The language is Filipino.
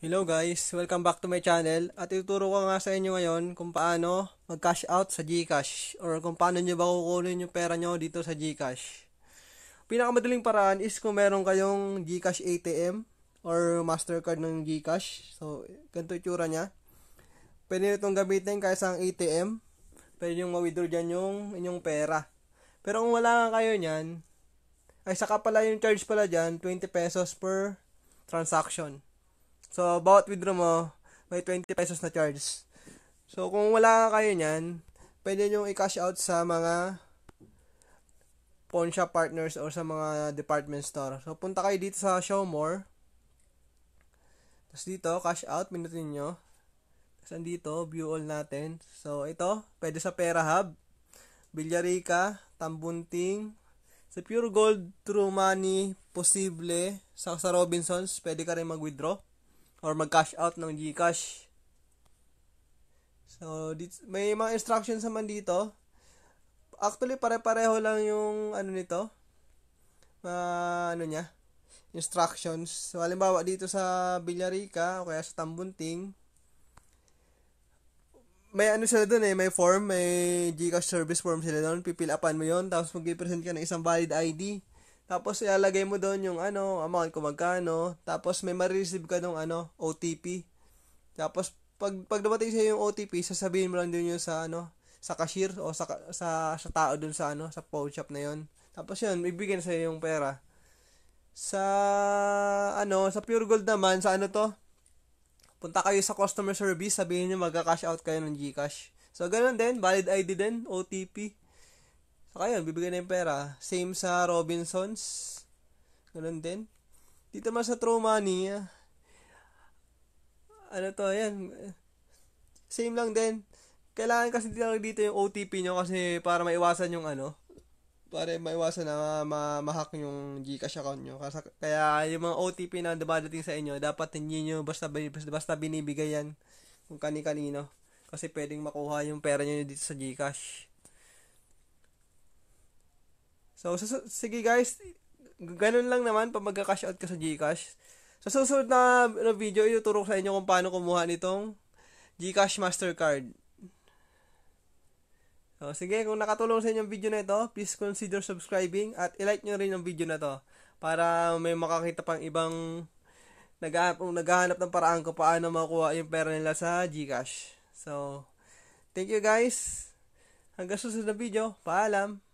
Hello guys, welcome back to my channel at ituturo ko nga sa inyo ngayon kung paano mag-cash out sa GCash or kung paano nyo ba kukunin yung pera nyo dito sa GCash. Pinakamadaling paraan is kung meron kayong GCash ATM or MasterCard ng GCash. So, ganito itsura niya. Pwede nyo itong gamitin kahit sa ATM. Pwede nyo ma-withdraw dyan yung inyong pera. Pero kung wala nga kayo niyan, ay saka pala yung charge pala dyan, 20 pesos per transaction. So, bawat withdraw mo, may 20 pesos na charge. So, kung wala kayo niyan, pwede nyo i-cash out sa mga pawn shop partners or sa mga department store. So, punta kayo dito sa Show More. Tapos dito, cash out, minutin nyo. Tapos andito, view all natin. So, ito, pwede sa Pera Hub, Villarica, Tambunting, sa Pure Gold, True Money, Posible, sa, sa Robinsons, pwede ka rin mag-withdraw or mag-cash out ng GCash. So, dit- may mga instructions naman dito. Actually, pare-pareho lang yung ano nito. Uh, ano niya? Instructions. So, halimbawa dito sa Villarica o kaya sa Tambunting, may ano sila doon eh, may form, may GCash service form sila doon. Pipilapan mo yon tapos mag-present ka ng isang valid ID. Tapos ilalagay mo doon yung ano, amount kung magkano. Tapos may ma-receive ka ng ano, OTP. Tapos pag pag dumating sa yung OTP, sasabihin mo lang doon yung sa ano, sa cashier o sa sa, sa tao doon sa ano, sa pawn shop na yon. Tapos yun, bibigyan sa yung pera. Sa ano, sa Pure Gold naman, sa ano to? Punta kayo sa customer service, sabihin niyo magka-cash out kayo ng GCash. So ganoon din, valid ID din, OTP. Saka yun, bibigyan na yung pera. Same sa Robinsons. Ganun din. Dito man sa True Money, ah, ano to, ayan. Same lang din. Kailangan kasi dito, dito yung OTP nyo kasi para maiwasan yung ano, para maiwasan na ma- ma-hack yung Gcash account nyo. Kasi, kaya yung mga OTP na dumadating sa inyo, dapat hindi nyo basta, basta binibigay yan kung kani-kanino. Kasi pwedeng makuha yung pera nyo dito sa Gcash. So, sus- sige guys, ganun lang naman pag magka-cash out ka sa GCash. Sa so, susunod na, na video, ituturo ko sa inyo kung paano kumuha nitong GCash Mastercard. So, sige, kung nakatulong sa inyo ang video na ito, please consider subscribing at ilike nyo rin ang video na to para may makakita pang ibang nag naghahanap ng paraan kung paano makuha yung pera nila sa GCash. So, thank you guys. Hanggang susunod na video. Paalam.